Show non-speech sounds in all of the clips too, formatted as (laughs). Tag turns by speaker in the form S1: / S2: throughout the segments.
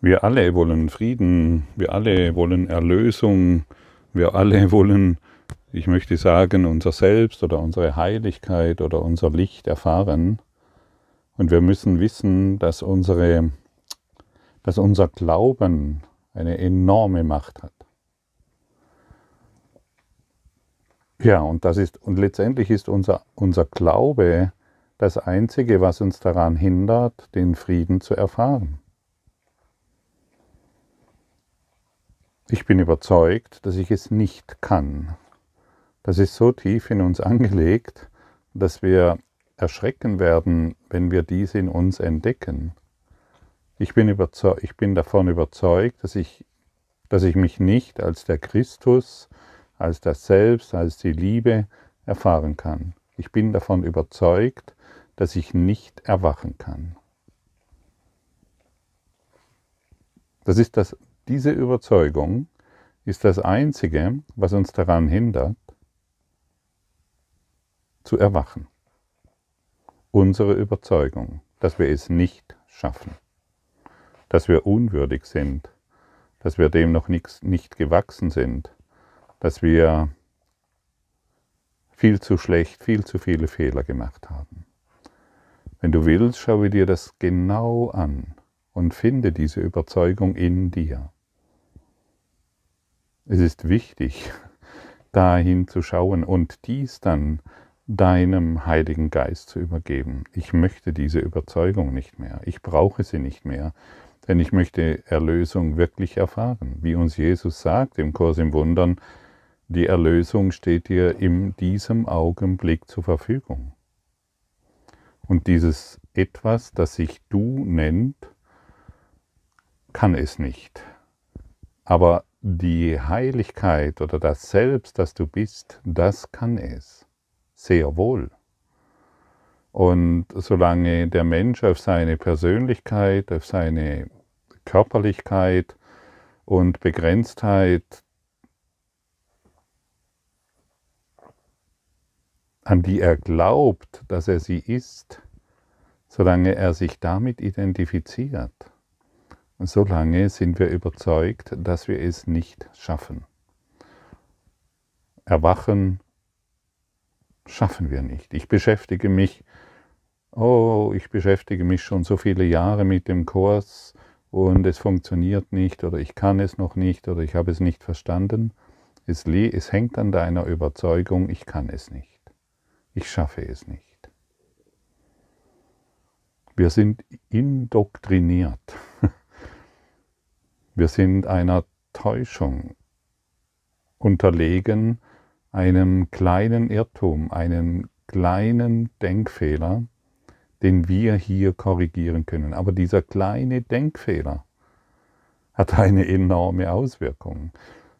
S1: Wir alle wollen Frieden, wir alle wollen Erlösung, wir alle (laughs) wollen, ich möchte sagen, unser Selbst oder unsere Heiligkeit oder unser Licht erfahren. Und wir müssen wissen, dass, unsere, dass unser Glauben eine enorme Macht hat. Ja, und das ist, und letztendlich ist unser, unser Glaube das Einzige, was uns daran hindert, den Frieden zu erfahren. Ich bin überzeugt, dass ich es nicht kann. Das ist so tief in uns angelegt, dass wir erschrecken werden, wenn wir dies in uns entdecken. Ich bin, überzeug, ich bin davon überzeugt, dass ich, dass ich mich nicht als der Christus, als das Selbst, als die Liebe erfahren kann. Ich bin davon überzeugt, dass ich nicht erwachen kann. Das ist das, diese Überzeugung ist das Einzige, was uns daran hindert, zu erwachen. Unsere Überzeugung, dass wir es nicht schaffen, dass wir unwürdig sind, dass wir dem noch nicht, nicht gewachsen sind, dass wir viel zu schlecht, viel zu viele Fehler gemacht haben. Wenn du willst, schaue dir das genau an und finde diese Überzeugung in dir. Es ist wichtig, (laughs) dahin zu schauen und dies dann deinem Heiligen Geist zu übergeben. Ich möchte diese Überzeugung nicht mehr. Ich brauche sie nicht mehr, denn ich möchte Erlösung wirklich erfahren. Wie uns Jesus sagt im Kurs im Wundern, die Erlösung steht dir in diesem Augenblick zur Verfügung. Und dieses etwas, das sich du nennt, kann es nicht. Aber die Heiligkeit oder das Selbst, das du bist, das kann es. Sehr wohl. Und solange der Mensch auf seine Persönlichkeit, auf seine Körperlichkeit und Begrenztheit an die er glaubt, dass er sie ist, solange er sich damit identifiziert, solange sind wir überzeugt, dass wir es nicht schaffen. Erwachen schaffen wir nicht. Ich beschäftige mich, oh, ich beschäftige mich schon so viele Jahre mit dem Kurs und es funktioniert nicht oder ich kann es noch nicht oder ich habe es nicht verstanden. Es, es hängt an deiner Überzeugung, ich kann es nicht. Ich schaffe es nicht. Wir sind indoktriniert. Wir sind einer Täuschung unterlegen, einem kleinen Irrtum, einem kleinen Denkfehler, den wir hier korrigieren können. Aber dieser kleine Denkfehler hat eine enorme Auswirkung.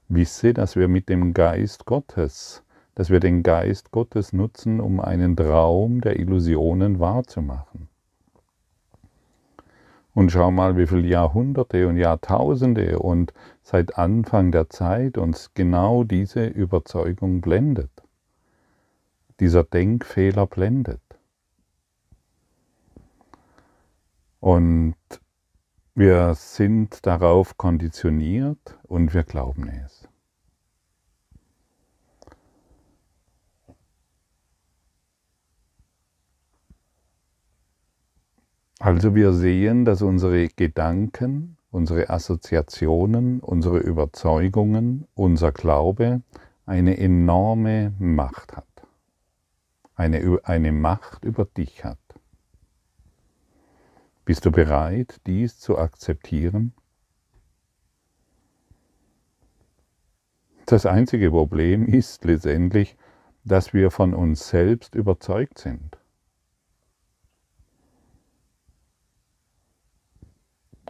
S1: Wisse, dass wir mit dem Geist Gottes, dass wir den Geist Gottes nutzen, um einen Traum der Illusionen wahrzumachen. Und schau mal, wie viele Jahrhunderte und Jahrtausende und seit Anfang der Zeit uns genau diese Überzeugung blendet. Dieser Denkfehler blendet. Und wir sind darauf konditioniert und wir glauben es. Also wir sehen, dass unsere Gedanken, unsere Assoziationen, unsere Überzeugungen, unser Glaube eine enorme Macht hat. Eine, eine Macht über dich hat. Bist du bereit, dies zu akzeptieren? Das einzige Problem ist letztendlich, dass wir von uns selbst überzeugt sind.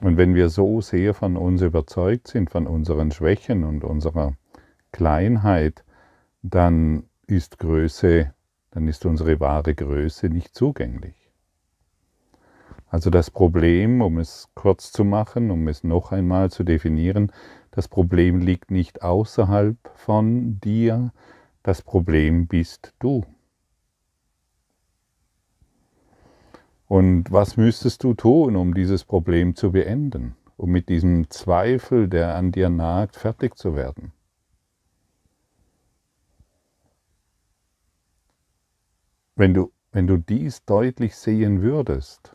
S1: Und wenn wir so sehr von uns überzeugt sind, von unseren Schwächen und unserer Kleinheit, dann ist Größe, dann ist unsere wahre Größe nicht zugänglich. Also das Problem, um es kurz zu machen, um es noch einmal zu definieren, das Problem liegt nicht außerhalb von dir, das Problem bist du. Und was müsstest du tun, um dieses Problem zu beenden, um mit diesem Zweifel, der an dir nagt, fertig zu werden? Wenn du, wenn du dies deutlich sehen würdest,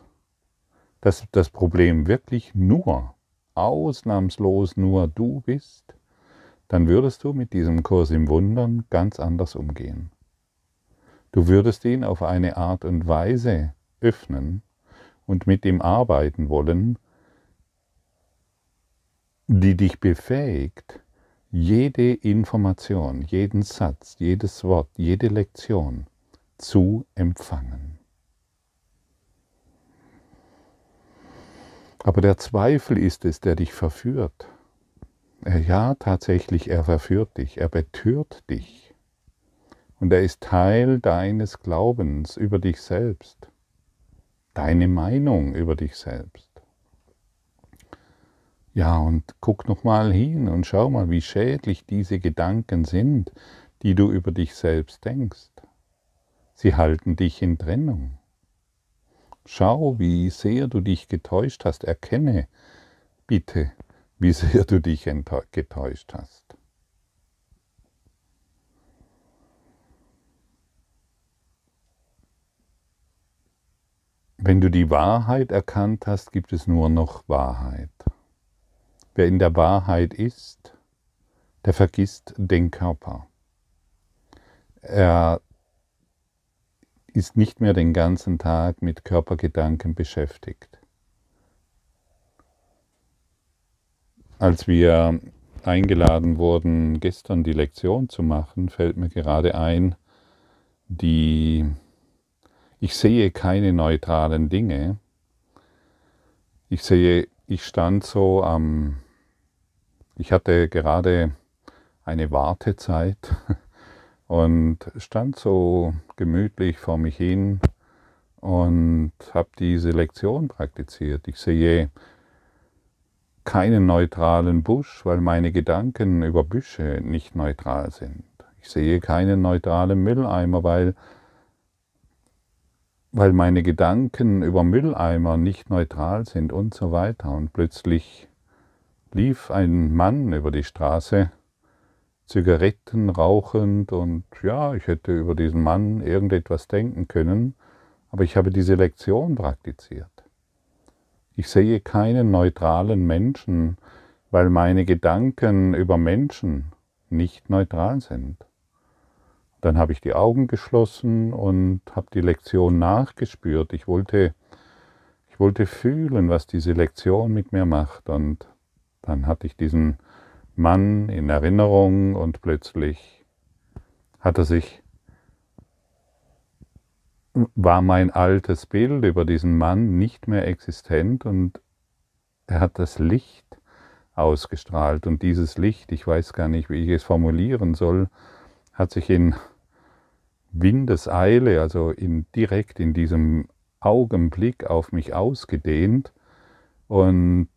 S1: dass das Problem wirklich nur, ausnahmslos nur du bist, dann würdest du mit diesem Kurs im Wundern ganz anders umgehen. Du würdest ihn auf eine Art und Weise öffnen und mit dem arbeiten wollen, die dich befähigt, jede Information, jeden Satz, jedes Wort, jede Lektion zu empfangen. Aber der Zweifel ist es, der dich verführt. Äh, ja, tatsächlich, er verführt dich, er betört dich. Und er ist Teil deines Glaubens über dich selbst deine Meinung über dich selbst. Ja, und guck noch mal hin und schau mal, wie schädlich diese Gedanken sind, die du über dich selbst denkst. Sie halten dich in Trennung. Schau, wie sehr du dich getäuscht hast. Erkenne bitte, wie sehr du dich getäuscht hast. Wenn du die Wahrheit erkannt hast, gibt es nur noch Wahrheit. Wer in der Wahrheit ist, der vergisst den Körper. Er ist nicht mehr den ganzen Tag mit Körpergedanken beschäftigt. Als wir eingeladen wurden, gestern die Lektion zu machen, fällt mir gerade ein, die ich sehe keine neutralen Dinge. Ich sehe, ich stand so am, ich hatte gerade eine Wartezeit (laughs) und stand so gemütlich vor mich hin und habe diese Lektion praktiziert. Ich sehe keinen neutralen Busch, weil meine Gedanken über Büsche nicht neutral sind. Ich sehe keinen neutralen Mülleimer, weil weil meine Gedanken über Mülleimer nicht neutral sind und so weiter. Und plötzlich lief ein Mann über die Straße, Zigaretten rauchend und ja, ich hätte über diesen Mann irgendetwas denken können, aber ich habe diese Lektion praktiziert. Ich sehe keinen neutralen Menschen, weil meine Gedanken über Menschen nicht neutral sind. Dann habe ich die Augen geschlossen und habe die Lektion nachgespürt. Ich wollte, ich wollte fühlen, was diese Lektion mit mir macht. Und dann hatte ich diesen Mann in Erinnerung und plötzlich hat er sich war mein altes Bild über diesen Mann nicht mehr existent und er hat das Licht ausgestrahlt und dieses Licht, ich weiß gar nicht, wie ich es formulieren soll, hat sich in Windeseile, also in, direkt in diesem Augenblick auf mich ausgedehnt. Und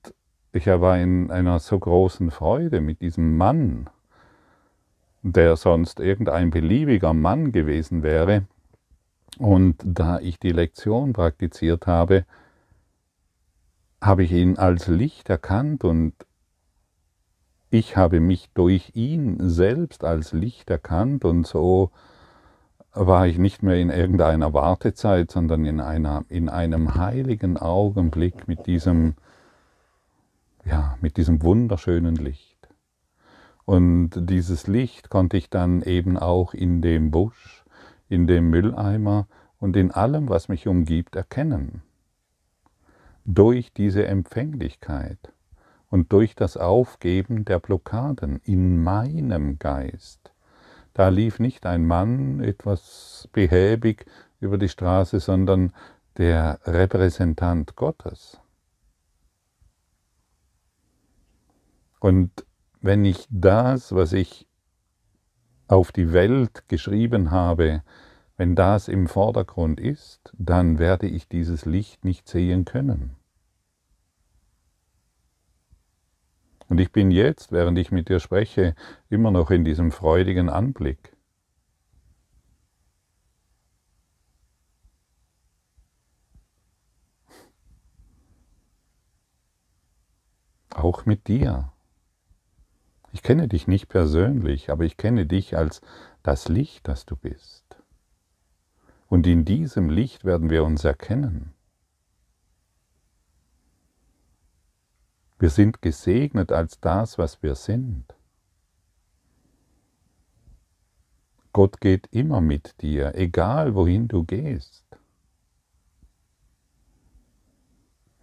S1: ich war in einer so großen Freude mit diesem Mann, der sonst irgendein beliebiger Mann gewesen wäre. Und da ich die Lektion praktiziert habe, habe ich ihn als Licht erkannt und ich habe mich durch ihn selbst als Licht erkannt und so war ich nicht mehr in irgendeiner Wartezeit, sondern in, einer, in einem heiligen Augenblick mit diesem, ja, mit diesem wunderschönen Licht. Und dieses Licht konnte ich dann eben auch in dem Busch, in dem Mülleimer und in allem, was mich umgibt, erkennen. Durch diese Empfänglichkeit und durch das Aufgeben der Blockaden in meinem Geist da lief nicht ein Mann etwas behäbig über die Straße, sondern der Repräsentant Gottes. Und wenn ich das, was ich auf die Welt geschrieben habe, wenn das im Vordergrund ist, dann werde ich dieses Licht nicht sehen können. Und ich bin jetzt, während ich mit dir spreche, immer noch in diesem freudigen Anblick. Auch mit dir. Ich kenne dich nicht persönlich, aber ich kenne dich als das Licht, das du bist. Und in diesem Licht werden wir uns erkennen. Wir sind gesegnet als das, was wir sind. Gott geht immer mit dir, egal wohin du gehst.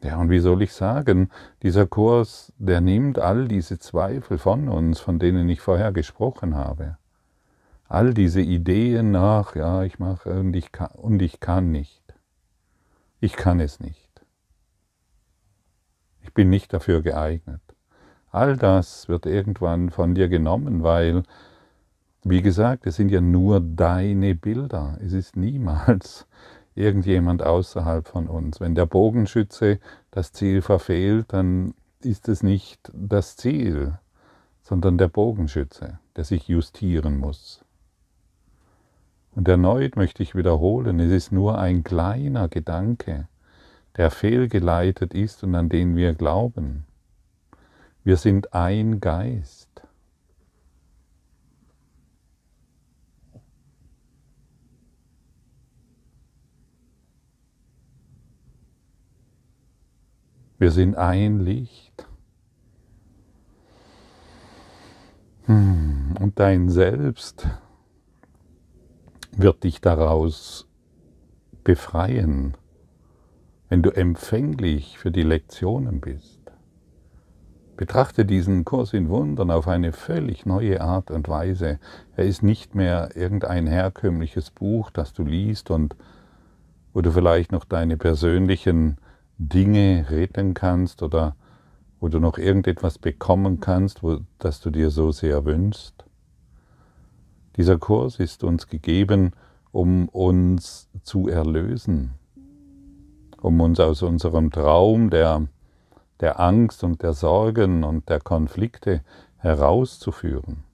S1: Ja, und wie soll ich sagen, dieser Kurs, der nimmt all diese Zweifel von uns, von denen ich vorher gesprochen habe. All diese Ideen nach, ja, ich mache und ich kann, und ich kann nicht. Ich kann es nicht ich bin nicht dafür geeignet. All das wird irgendwann von dir genommen, weil, wie gesagt, es sind ja nur deine Bilder. Es ist niemals (laughs) irgendjemand außerhalb von uns. Wenn der Bogenschütze das Ziel verfehlt, dann ist es nicht das Ziel, sondern der Bogenschütze, der sich justieren muss. Und erneut möchte ich wiederholen, es ist nur ein kleiner Gedanke, der fehlgeleitet ist und an den wir glauben. Wir sind ein Geist. Wir sind ein Licht. Hm, und dein Selbst wird dich daraus befreien wenn du empfänglich für die Lektionen bist. Betrachte diesen Kurs in Wundern auf eine völlig neue Art und Weise. Er ist nicht mehr irgendein herkömmliches Buch, das du liest und wo du vielleicht noch deine persönlichen Dinge retten kannst oder wo du noch irgendetwas bekommen kannst, wo, das du dir so sehr wünschst. Dieser Kurs ist uns gegeben, um uns zu erlösen, um uns aus unserem Traum der, der Angst und der Sorgen und der Konflikte herauszuführen.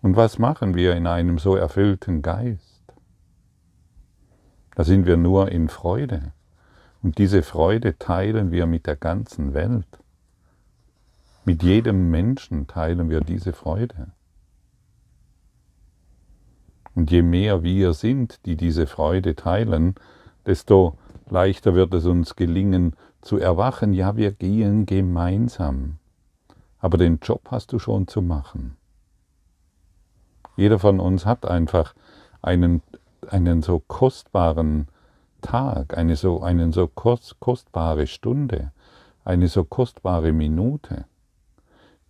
S1: Und was machen wir in einem so erfüllten Geist? Da sind wir nur in Freude. Und diese Freude teilen wir mit der ganzen Welt. Mit jedem Menschen teilen wir diese Freude. Und je mehr wir sind, die diese Freude teilen, desto leichter wird es uns gelingen zu erwachen, ja, wir gehen gemeinsam. Aber den Job hast du schon zu machen. Jeder von uns hat einfach einen, einen so kostbaren Tag, eine so, einen so kost, kostbare Stunde, eine so kostbare Minute,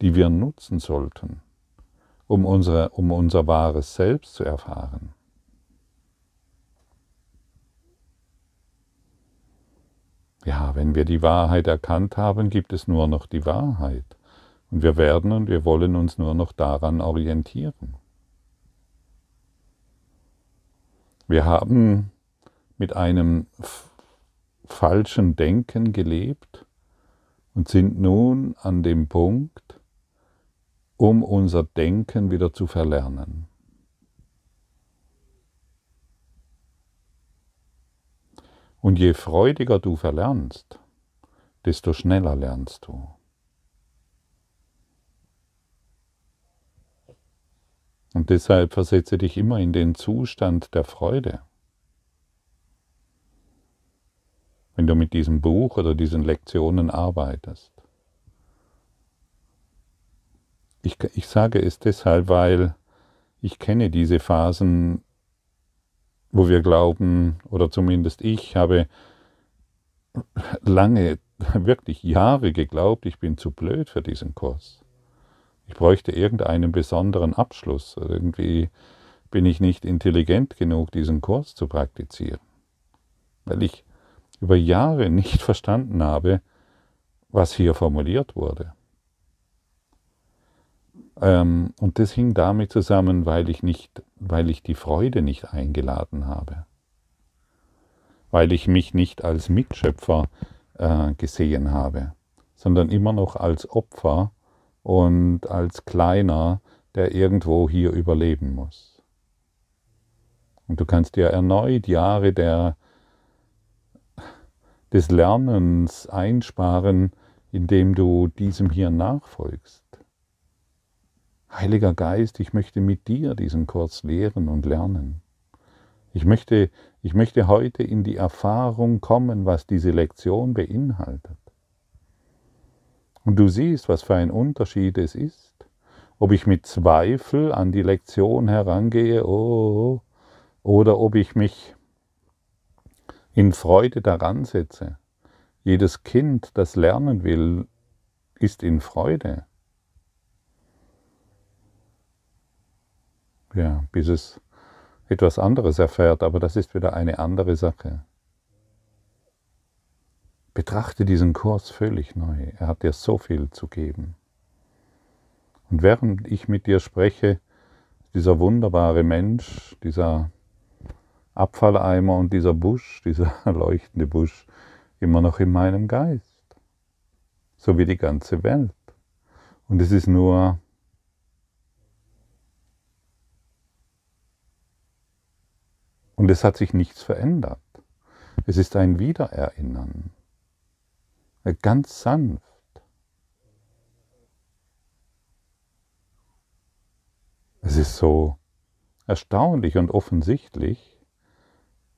S1: die wir nutzen sollten um, unsere, um unser wahres Selbst zu erfahren. Ja, wenn wir die Wahrheit erkannt haben, gibt es nur noch die Wahrheit. Und wir werden und wir wollen uns nur noch daran orientieren. Wir haben mit einem falschen Denken gelebt und sind nun an dem Punkt, um unser Denken wieder zu verlernen. Und je freudiger du verlernst, desto schneller lernst du. Und deshalb versetze dich immer in den Zustand der Freude. Wenn du mit diesem Buch oder diesen Lektionen arbeitest. ich, ich sage es deshalb, weil ich kenne diese Phasen, wo wir glauben, oder zumindest ich habe lange, wirklich Jahre geglaubt, ich bin zu blöd für diesen Kurs. Ich bräuchte irgendeinen besonderen Abschluss. Irgendwie bin ich nicht intelligent genug, diesen Kurs zu praktizieren. Weil ich über Jahre nicht verstanden habe, was hier formuliert wurde. Ähm, und das hing damit zusammen, weil ich, nicht, weil ich die Freude nicht eingeladen habe. Weil ich mich nicht als Mitschöpfer äh, gesehen habe, sondern immer noch als Opfer und als Kleiner, der irgendwo hier überleben muss. Und du kannst dir erneut Jahre der, des Lernens einsparen, indem du diesem hier nachfolgst. Heiliger Geist, ich möchte mit dir diesen Kurs lehren und lernen. Ich möchte, ich möchte heute in die Erfahrung kommen, was diese Lektion beinhaltet. Und du siehst, was für ein Unterschied es ist, ob ich mit Zweifel an die Lektion herangehe oh, oh, oh oder ob ich mich in Freude daran setze. Jedes Kind, das lernen will, ist in Freude. ja, bis es etwas anderes erfährt, aber das ist wieder eine andere Sache. Betrachte diesen Kurs völlig neu. Er hat dir so viel zu geben. Und während ich mit dir spreche, dieser wunderbare Mensch, dieser Abfalleimer und dieser Busch, (laughs) dieser leuchtende Busch, immer noch in meinem Geist. So wie die ganze Welt. Und es ist nur Und es hat sich nichts verändert. Es ist ein Wiedererinnern. Ganz sanft. Es ist so erstaunlich und offensichtlich,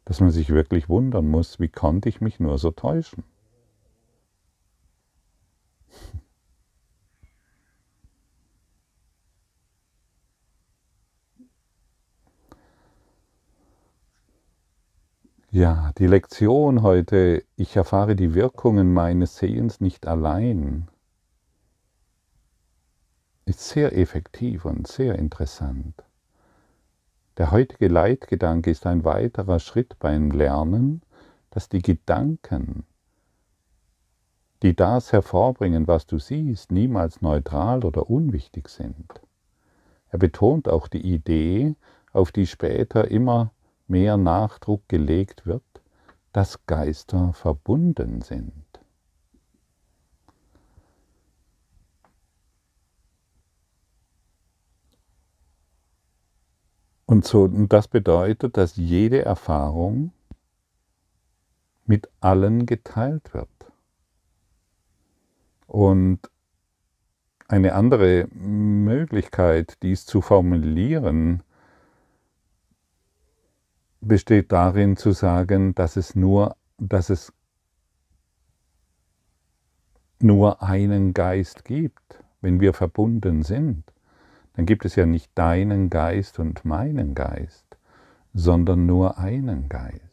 S1: dass man sich wirklich wundern muss, wie konnte ich mich nur so täuschen? Ja, die Lektion heute, ich erfahre die Wirkungen meines Sehens nicht allein, ist sehr effektiv und sehr interessant. Der heutige Leitgedanke ist ein weiterer Schritt beim Lernen, dass die Gedanken, die das hervorbringen, was du siehst, niemals neutral oder unwichtig sind. Er betont auch die Idee, auf die später immer mehr Nachdruck gelegt wird, dass Geister verbunden sind. Und so, und das bedeutet, dass jede Erfahrung mit allen geteilt wird. Und eine andere Möglichkeit, dies zu formulieren, besteht darin zu sagen, dass es nur, dass es nur einen Geist gibt. Wenn wir verbunden sind, dann gibt es ja nicht deinen Geist und meinen Geist, sondern nur einen Geist.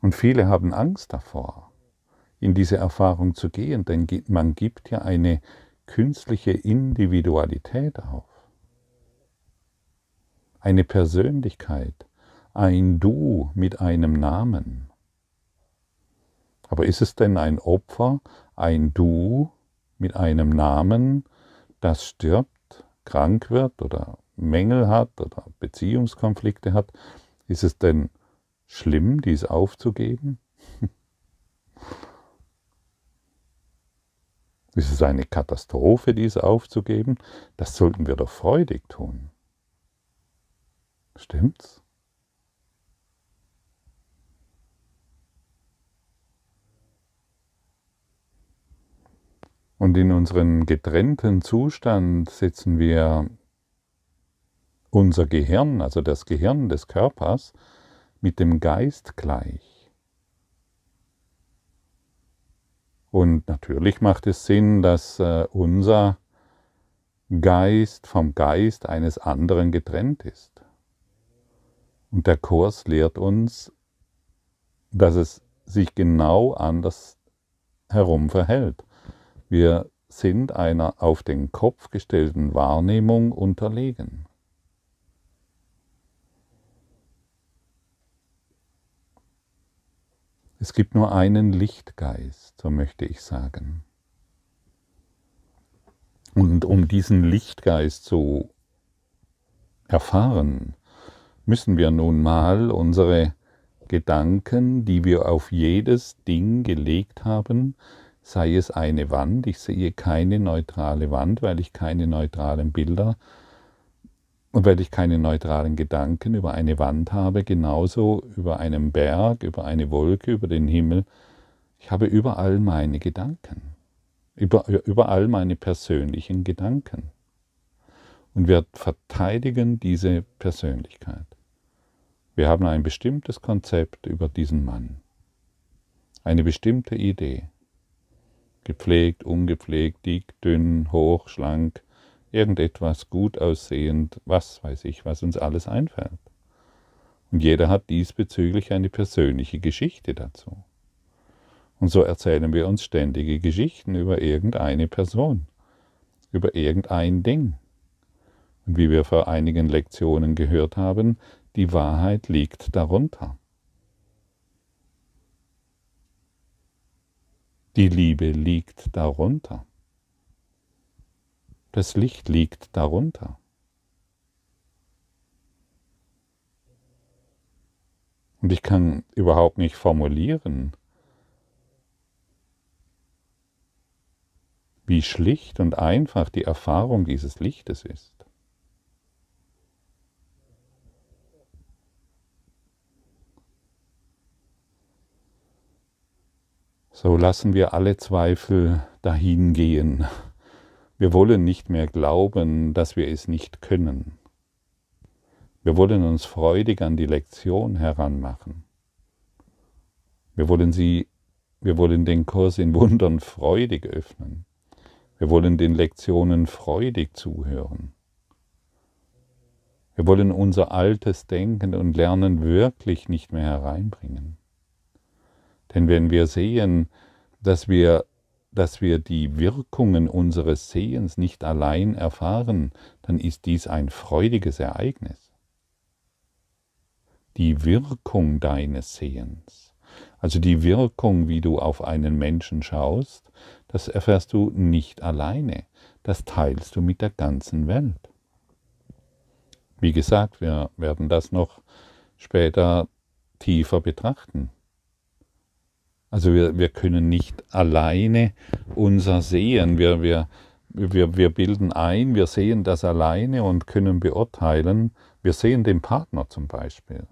S1: Und viele haben Angst davor, in diese Erfahrung zu gehen, denn man gibt ja eine künstliche Individualität auf. Eine Persönlichkeit, ein Du mit einem Namen. Aber ist es denn ein Opfer, ein Du mit einem Namen, das stirbt, krank wird oder Mängel hat oder Beziehungskonflikte hat? Ist es denn schlimm, dies aufzugeben? Ist es eine Katastrophe, dies aufzugeben? Das sollten wir doch freudig tun. Stimmt's? Und in unserem getrennten Zustand setzen wir unser Gehirn, also das Gehirn des Körpers, mit dem Geist gleich. Und natürlich macht es Sinn, dass äh, unser Geist vom Geist eines anderen getrennt ist. Und der Kurs lehrt uns, dass es sich genau anders herum verhält. Wir sind einer auf den Kopf gestellten Wahrnehmung unterlegen. Es gibt nur einen Lichtgeist, so möchte ich sagen. Und um diesen Lichtgeist zu erfahren, müssen wir nun mal unsere Gedanken, die wir auf jedes Ding gelegt haben, sei es eine Wand, ich sehe keine neutrale Wand, weil ich keine neutralen Bilder habe, und weil ich keine neutralen Gedanken über eine Wand habe, genauso über einen Berg, über eine Wolke, über den Himmel, ich habe überall meine Gedanken, über, überall meine persönlichen Gedanken. Und wir verteidigen diese Persönlichkeit. Wir haben ein bestimmtes Konzept über diesen Mann, eine bestimmte Idee. Gepflegt, ungepflegt, dick, dünn, hoch, schlank, irgendetwas gut aussehend, was weiß ich, was uns alles einfällt. Und jeder hat diesbezüglich eine persönliche Geschichte dazu. Und so erzählen wir uns ständige Geschichten über irgendeine Person, über irgendein Ding. Und wie wir vor einigen Lektionen gehört haben, die Wahrheit liegt darunter. Die Liebe liegt darunter. Das Licht liegt darunter. Und ich kann überhaupt nicht formulieren, wie schlicht und einfach die Erfahrung dieses Lichtes ist. So lassen wir alle Zweifel dahingehen. Wir wollen nicht mehr glauben, dass wir es nicht können. Wir wollen uns freudig an die Lektion heranmachen. Wir wollen sie, wir wollen den Kurs in Wundern freudig öffnen. Wir wollen den Lektionen freudig zuhören. Wir wollen unser altes Denken und Lernen wirklich nicht mehr hereinbringen. Denn wenn wir sehen, dass wir dass wir die Wirkungen unseres Sehens nicht allein erfahren, dann ist dies ein freudiges Ereignis. Die Wirkung deines Sehens, also die Wirkung, wie du auf einen Menschen schaust, das erfährst du nicht alleine, das teilst du mit der ganzen Welt. Wie gesagt, wir werden das noch später tiefer betrachten. Also wir, wir können nicht alleine unser Sehen. Wir, wir, wir, wir bilden ein, wir sehen das alleine und können beurteilen. Wir sehen den Partner zum Beispiel.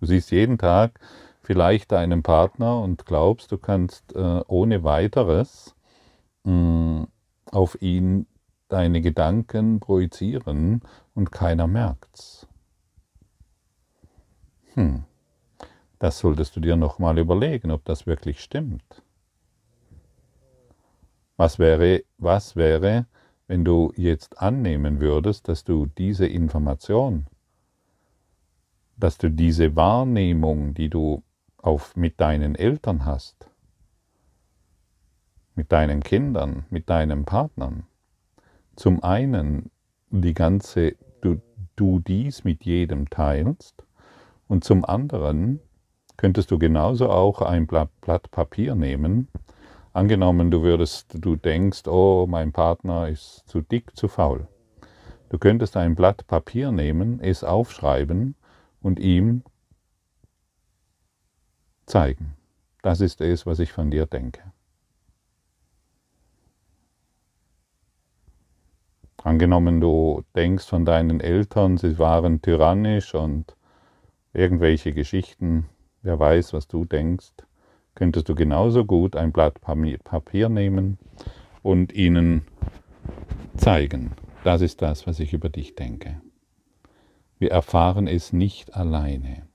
S1: Du siehst jeden Tag vielleicht deinen Partner und glaubst, du kannst äh, ohne weiteres mh, mm, auf ihn deine Gedanken projizieren und keiner merkt's. Hm das solltest du dir nochmal überlegen, ob das wirklich stimmt. Was wäre, was wäre, wenn du jetzt annehmen würdest, dass du diese Information, dass du diese Wahrnehmung, die du auf, mit deinen Eltern hast, mit deinen Kindern, mit deinen Partnern, zum einen die ganze, du, du dies mit jedem teilst und zum anderen könntest du genauso auch ein Blatt Papier nehmen. Angenommen, du würdest, du denkst, oh, mein Partner ist zu dick, zu faul. Du könntest ein Blatt Papier nehmen, es aufschreiben und ihm zeigen. Das ist es, was ich von dir denke. Angenommen, du denkst von deinen Eltern, sie waren tyrannisch und irgendwelche Geschichten, Wer weiß, was du denkst? Könntest du genauso gut ein Blatt Papier nehmen und ihnen zeigen, das ist das, was ich über dich denke. Wir erfahren es nicht alleine.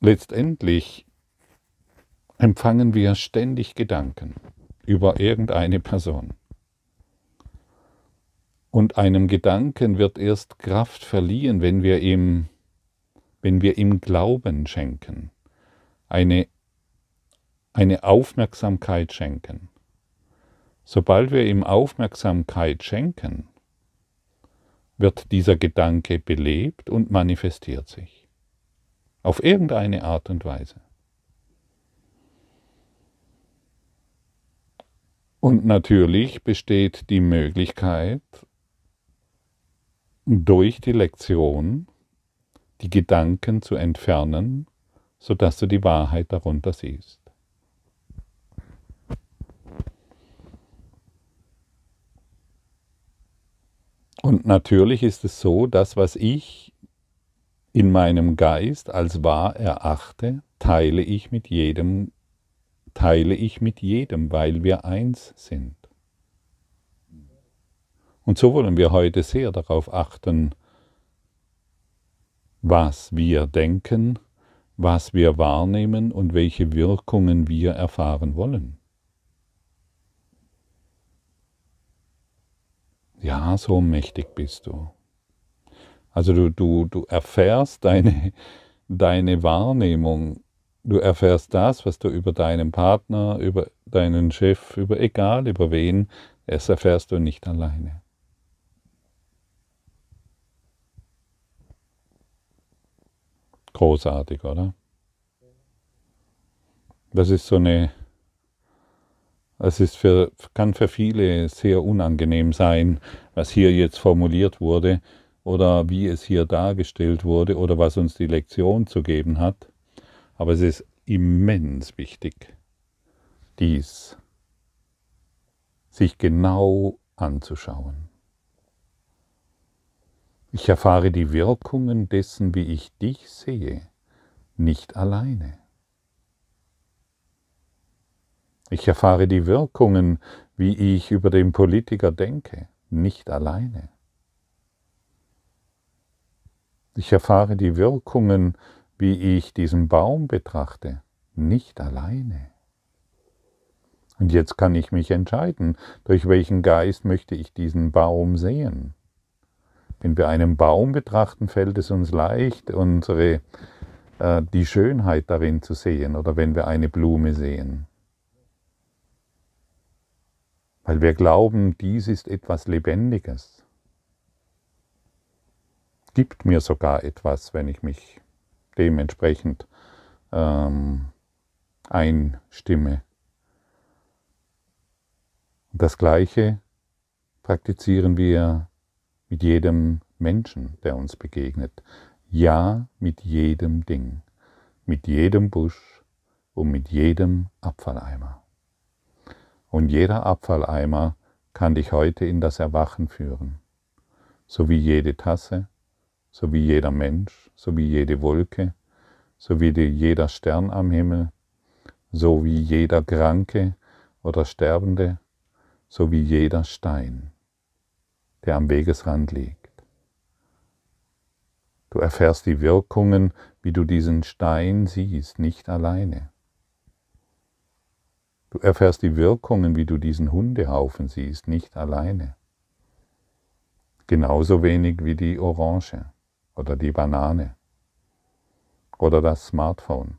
S1: Letztendlich empfangen wir ständig Gedanken über irgendeine Person. Und einem Gedanken wird erst Kraft verliehen, wenn wir ihm wenn wir ihm Glauben schenken, eine, eine Aufmerksamkeit schenken. Sobald wir ihm Aufmerksamkeit schenken, wird dieser Gedanke belebt und manifestiert sich. Auf irgendeine Art und Weise. Und natürlich besteht die Möglichkeit, durch die Lektion die Gedanken zu entfernen, sodass du die Wahrheit darunter siehst. Und natürlich ist es so, dass was ich in meinem Geist als wahr erachte, teile ich mit jedem, teile ich mit jedem, weil wir eins sind. Und so wollen wir heute sehr darauf achten, was wir denken, was wir wahrnehmen und welche Wirkungen wir erfahren wollen. Ja, so mächtig bist du. Also du, du, du erfährst deine, deine Wahrnehmung, du erfährst das, was du über deinen Partner, über deinen Chef, über egal über wen, es erfährst du nicht alleine. großartig, oder? Das ist so eine, das ist für, kann für viele sehr unangenehm sein, was hier jetzt formuliert wurde oder wie es hier dargestellt wurde oder was uns die Lektion zu geben hat. Aber es ist immens wichtig, dies sich genau anzuschauen. Ich erfahre die Wirkungen dessen, wie ich dich sehe, nicht alleine. Ich erfahre die Wirkungen, wie ich über den Politiker denke, nicht alleine. Ich erfahre die Wirkungen, wie ich diesen Baum betrachte, nicht alleine. Und jetzt kann ich mich entscheiden, durch welchen Geist möchte ich diesen Baum sehen. Wenn wir einen Baum betrachten, fällt es uns leicht, unsere, äh, die Schönheit darin zu sehen oder wenn wir eine Blume sehen. Weil wir glauben, dies ist etwas Lebendiges. Gibt mir sogar etwas, wenn ich mich dementsprechend ähm, einstimme. Das Gleiche praktizieren wir mit jedem Menschen, der uns begegnet. Ja, mit jedem Ding, mit jedem Busch und mit jedem Abfalleimer. Und jeder Abfalleimer kann dich heute in das Erwachen führen, so wie jede Tasse, so wie jeder Mensch, so wie jede Wolke, so wie jeder Stern am Himmel, so wie jeder Kranke oder Sterbende, so wie jeder Stein der am Wegesrand liegt. Du erfährst die Wirkungen, wie du diesen Stein siehst, nicht alleine. Du erfährst die Wirkungen, wie du diesen Hundehaufen siehst, nicht alleine. Genauso wenig wie die Orange oder die Banane oder das Smartphone.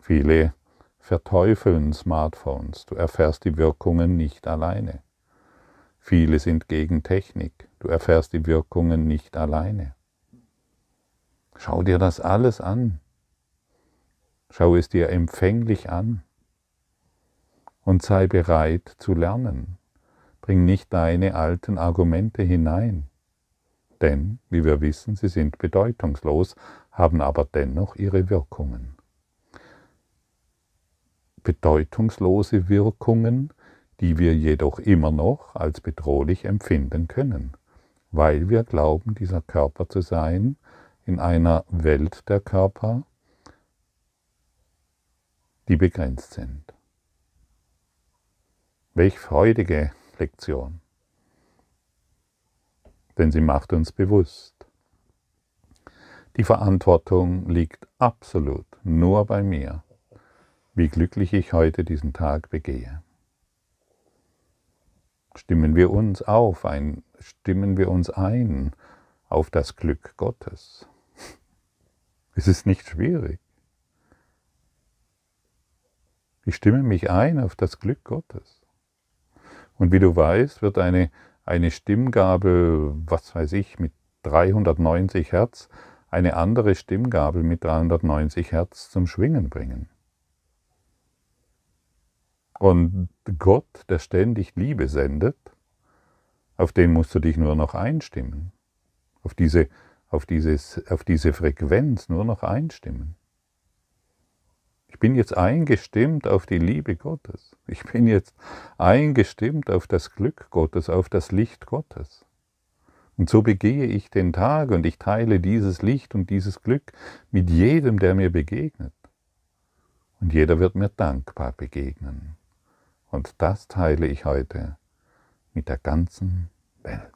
S1: Viele verteufeln Smartphones. Du erfährst die Wirkungen nicht alleine. Viele sind gegen Technik. Du erfährst die Wirkungen nicht alleine. Schau dir das alles an. Schau es dir empfänglich an. Und sei bereit zu lernen. Bring nicht deine alten Argumente hinein. Denn, wie wir wissen, sie sind bedeutungslos, haben aber dennoch ihre Wirkungen. Bedeutungslose Wirkungen die wir jedoch immer noch als bedrohlich empfinden können, weil wir glauben, dieser Körper zu sein, in einer Welt der Körper, die begrenzt sind. Welch freudige Lektion, denn sie macht uns bewusst, die Verantwortung liegt absolut nur bei mir, wie glücklich ich heute diesen Tag begehe. Stimmen wir uns auf, ein, stimmen wir uns ein auf das Glück Gottes. (laughs) Es ist nicht schwierig. Ich stimme mich ein auf das Glück Gottes. Und wie du weißt, wird eine, eine Stimmgabel, was weiß ich, mit 390 Hertz, eine andere Stimmgabel mit 390 Hertz zum Schwingen bringen. Und Gott, der ständig Liebe sendet, auf den musst du dich nur noch einstimmen. Auf diese, auf dieses, auf diese Frequenz nur noch einstimmen. Ich bin jetzt eingestimmt auf die Liebe Gottes. Ich bin jetzt eingestimmt auf das Glück Gottes, auf das Licht Gottes. Und so begehe ich den Tag und ich teile dieses Licht und dieses Glück mit jedem, der mir begegnet. Und jeder wird mir dankbar begegnen. Und das teile ich heute mit der ganzen Welt.